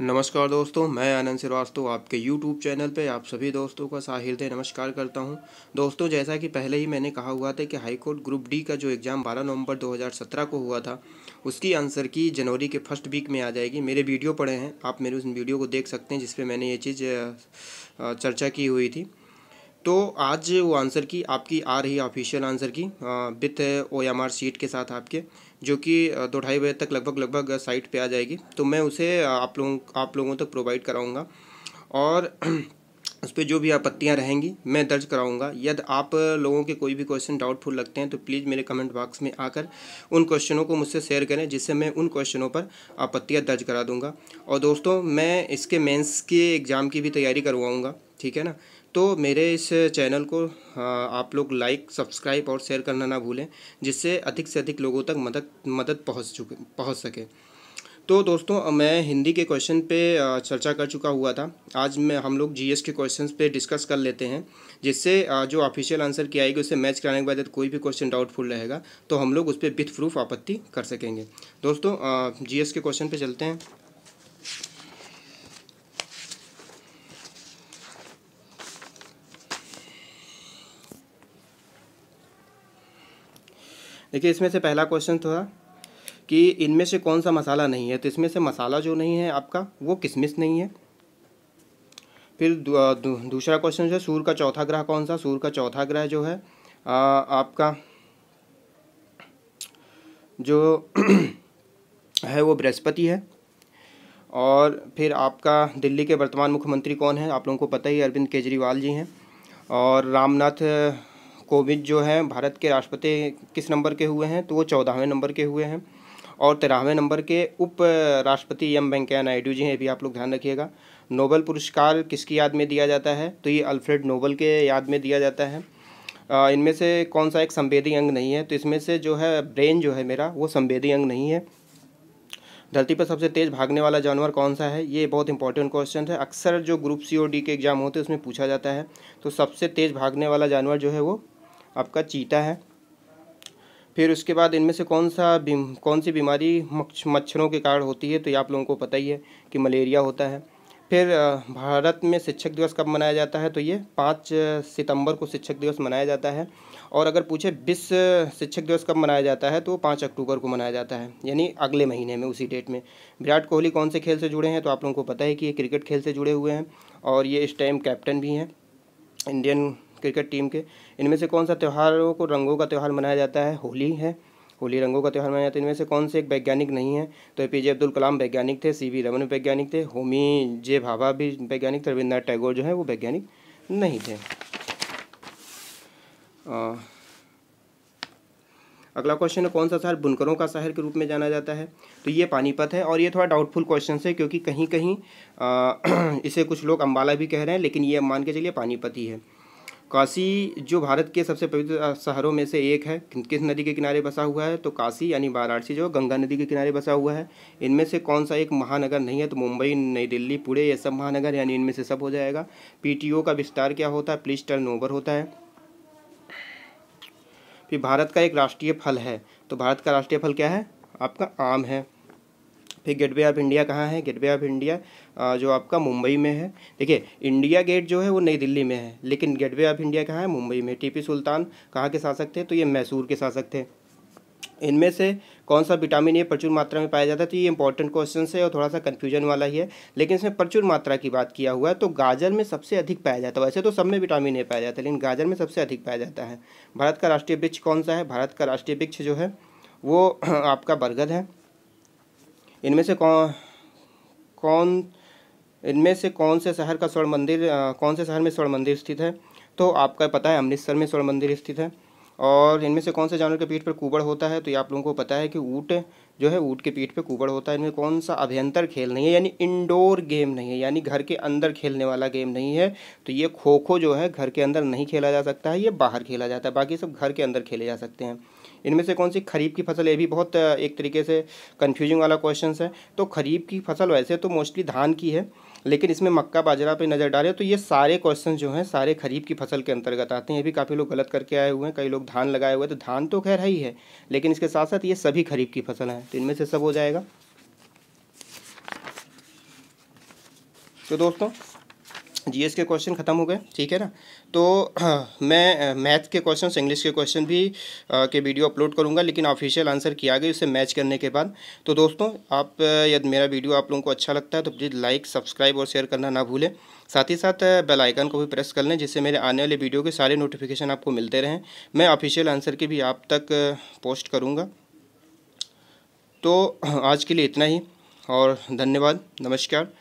नमस्कार दोस्तों मैं आनंद श्रीवास्तव आपके यूट्यूब चैनल पे आप सभी दोस्तों का साहिर नमस्कार करता हूं दोस्तों जैसा कि पहले ही मैंने कहा हुआ था कि हाईकोर्ट ग्रुप डी का जो एग्ज़ाम 12 नवंबर 2017 को हुआ था उसकी आंसर की जनवरी के फर्स्ट वीक में आ जाएगी मेरे वीडियो पड़े हैं आप मेरे उस वीडियो को देख सकते हैं जिसपे मैंने ये चीज़ चर्चा की हुई थी तो आज वो आंसर की आपकी आ रही है official answer key with O M R sheet के साथ आपके जो कि दो ढाई बजे तक लगभग लगभग साइट पे आ जाएगी तो मैं उसे आप लोगों आप लोगों तक प्रोवाइड कराऊंगा और उस पर जो भी आपत्तियाँ रहेंगी मैं दर्ज कराऊंगा यदि आप लोगों के कोई भी क्वेश्चन डाउटफुल लगते हैं तो प्लीज़ मेरे कमेंट बॉक्स में आकर उन क्वेश्चनों को मुझसे शेयर करें जिससे मैं उन क्वेश्चनों पर आपत्तियाँ दर्ज करा दूंगा और दोस्तों मैं इसके मेंस के एग्ज़ाम की भी तैयारी करवाऊँगा ठीक है ना तो मेरे इस चैनल को हाँ, आप लोग लाइक सब्सक्राइब और शेयर करना ना भूलें जिससे अधिक से अधिक लोगों तक मदद मदद पहुँच चुके पहुँच सके तो दोस्तों मैं हिंदी के क्वेश्चन पे चर्चा कर चुका हुआ था आज मैं हम लोग जीएस के क्वेश्चंस पे डिस्कस कर लेते हैं जिससे जो ऑफिशियल आंसर की आएगी उसे मैच कराने के बाद कोई भी क्वेश्चन डाउटफुल रहेगा तो हम लोग उस पर विथ प्रूफ आपत्ति कर सकेंगे दोस्तों जीएस के क्वेश्चन पे चलते हैं देखिए इसमें से पहला क्वेश्चन था कि इनमें से कौन सा मसाला नहीं है तो इसमें से मसाला जो नहीं है आपका वो किशमिश नहीं है फिर दूसरा क्वेश्चन जो है सूर्य का चौथा ग्रह कौन सा सूर्य का चौथा ग्रह जो है आ, आपका जो है वो बृहस्पति है और फिर आपका दिल्ली के वर्तमान मुख्यमंत्री कौन है आप लोगों को पता ही अरविंद केजरीवाल जी हैं और रामनाथ कोविड जो है भारत के राष्ट्रपति किस नंबर के हुए हैं तो वो चौदहवें नंबर के हुए हैं और तेरहवें नंबर के उप राष्ट्रपति एम वेंकैया नायडू जी हैं भी आप लोग ध्यान रखिएगा नोबल पुरस्कार किसकी याद में दिया जाता है तो ये अल्फ्रेड नोबल के याद में दिया जाता है इनमें से कौन सा एक संवेदी अंग नहीं है तो इसमें से जो है ब्रेन जो है मेरा वो संवेदी अंग नहीं है धरती पर सबसे तेज़ भागने वाला जानवर कौन सा है ये बहुत इंपॉर्टेंट क्वेश्चन है अक्सर जो ग्रुप सी डी के एग्ज़ाम होते हैं उसमें पूछा जाता है तो सबसे तेज़ भागने वाला जानवर जो है वो आपका चीता है फिर उसके बाद इनमें से कौन सा कौन सी बीमारी मच्छरों के कारण होती है तो ये आप लोगों को पता ही है कि मलेरिया होता है फिर भारत में शिक्षक दिवस कब मनाया जाता है तो ये पाँच सितंबर को शिक्षक दिवस मनाया जाता है और अगर पूछे विश्व शिक्षक दिवस कब मनाया जाता है तो पाँच अक्टूबर को मनाया जाता है यानी अगले महीने में उसी डेट में विराट कोहली कौन से खेल से जुड़े हैं तो आप लोगों को पता है कि ये क्रिकेट खेल से जुड़े हुए हैं और ये इस टाइम कैप्टन भी हैं इंडियन क्रिकेट टीम के इनमें से कौन सा त्यौहारों को रंगों का त्यौहार मनाया जाता है होली है होली रंगों का त्यौहार मनाया जाता है इनमें से कौन से एक वैज्ञानिक नहीं है तो ए पी जे अब्दुल कलाम वैज्ञानिक थे सी वी रमन वैज्ञानिक थे होमी जे भाभा भी वैज्ञानिक थे रविन्द्रनाथ टैगोर जो है वो वैज्ञानिक नहीं थे अगला क्वेश्चन है कौन सा शहर बुनकरों का शहर के रूप में जाना जाता है तो ये पानीपत है और ये थोड़ा डाउटफुल क्वेश्चन है क्योंकि कहीं कहीं आ, इसे कुछ लोग अम्बाला भी कह रहे हैं लेकिन ये मान के चलिए पानीपत ही है काशी जो भारत के सबसे पवित्र शहरों में से एक है किस नदी के किनारे बसा हुआ है तो काशी यानी वाराणसी जो गंगा नदी के किनारे बसा हुआ है इनमें से कौन सा एक महानगर नहीं है तो मुंबई नई दिल्ली पुणे ये सब महानगर यानी इनमें से सब हो जाएगा पीटीओ का विस्तार क्या होता है प्लीज टर्न ओवर होता है फिर भारत का एक राष्ट्रीय फल है तो भारत का राष्ट्रीय फल क्या है आपका आम है फिर गेटवे ऑफ इंडिया कहाँ है गेटवे ऑफ इंडिया जो आपका मुंबई में है देखिए इंडिया गेट जो है वो नई दिल्ली में है लेकिन गेटवे ऑफ इंडिया कहाँ है मुंबई में टीपी सुल्तान कहाँ के शासक थे तो ये मैसूर के शासक थे इनमें से कौन सा विटामिन ये प्रचुर मात्रा में पाया जाता है तो ये इंपॉर्टेंट क्वेश्चन है और थोड़ा सा कन्फ्यूजन वाला ही है लेकिन इसमें प्रचुर मात्रा की बात किया हुआ है तो गाजर में सबसे अधिक पाया जाता है वैसे तो सब में विटामिन ए पाया जाता है लेकिन गाजर में सबसे अधिक पाया जाता है भारत का राष्ट्रीय वृक्ष कौन सा है भारत का राष्ट्रीय वृक्ष जो है वो आपका बरगद है इनमें से कौन कौन इनमें से कौन से शहर का स्वर्ण मंदिर कौन से शहर में स्वर्ण मंदिर स्थित है तो आपका पता है अमृतसर में स्वर्ण मंदिर स्थित है और इनमें से कौन से जानवर के पीठ पर कुबड़ होता है तो ये आप लोगों को पता है कि ऊँट जो है ऊँट के पीठ पर कुबड़ होता है इनमें कौन सा अभ्यंतर खेल नहीं है यानी इंडोर गेम नहीं है यानी घर के अंदर खेलने वाला गेम नहीं है तो ये खो खो जो है घर के अंदर नहीं खेला जा सकता है ये बाहर खेला जाता है बाकी सब घर के अंदर खेले जा सकते हैं इनमें से कौन सी खरीफ की फसल ये भी बहुत एक तरीके से कन्फ्यूजिंग वाला क्वेश्चन है तो खरीफ की फसल वैसे तो मोस्टली धान की है लेकिन इसमें मक्का बाजरा पे नज़र डालें तो ये सारे क्वेश्चन जो हैं सारे खरीफ की फसल के अंतर्गत आते हैं ये भी काफ़ी लोग गलत करके आए हुए हैं कई लोग धान लगाए हुए हैं तो धान तो खैर ही है लेकिन इसके साथ साथ ये सभी खरीफ की फसल हैं तो इनमें से सब हो जाएगा तो दोस्तों जीएस के क्वेश्चन ख़त्म हो गए ठीक है ना तो मैं मैथ के क्वेश्चन इंग्लिश के क्वेश्चन भी आ, के वीडियो अपलोड करूँगा लेकिन ऑफिशियल आंसर किया गया उसे मैच करने के बाद तो दोस्तों आप यदि मेरा वीडियो आप लोगों को अच्छा लगता है तो प्लीज़ लाइक सब्सक्राइब और शेयर करना ना भूलें साथ ही साथ बेल आइकन को भी प्रेस कर लें जिससे मेरे आने वाले वीडियो के सारे नोटिफिकेशन आपको मिलते रहें मैं ऑफिशियल आंसर की भी आप तक पोस्ट करूँगा तो आज के लिए इतना ही और धन्यवाद नमस्कार